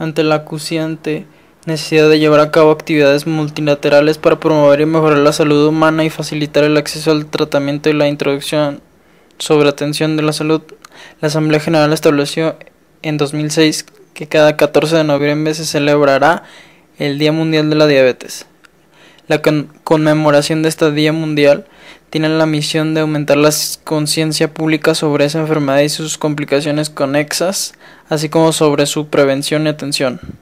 ante la acuciante necesidad de llevar a cabo actividades multilaterales para promover y mejorar la salud humana y facilitar el acceso al tratamiento y la introducción sobre atención de la salud, la Asamblea General estableció en 2006 que cada 14 de noviembre se celebrará el Día Mundial de la Diabetes. La conmemoración de este Día Mundial tienen la misión de aumentar la conciencia pública sobre esa enfermedad y sus complicaciones conexas, así como sobre su prevención y atención.